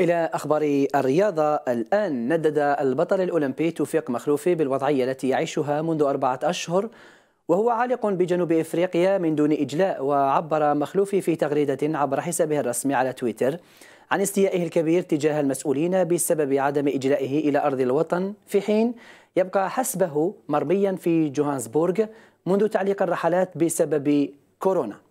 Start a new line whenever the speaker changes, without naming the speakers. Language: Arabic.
إلى أخبار الرياضة الآن ندد البطل الأولمبي توفيق مخلوفي بالوضعية التي يعيشها منذ أربعة أشهر وهو عالق بجنوب إفريقيا من دون إجلاء وعبر مخلوفي في تغريدة عبر حسابه الرسمي على تويتر عن استيائه الكبير تجاه المسؤولين بسبب عدم إجلائه إلى أرض الوطن في حين يبقى حسبه مرميا في جوهانسبورغ منذ تعليق الرحلات بسبب كورونا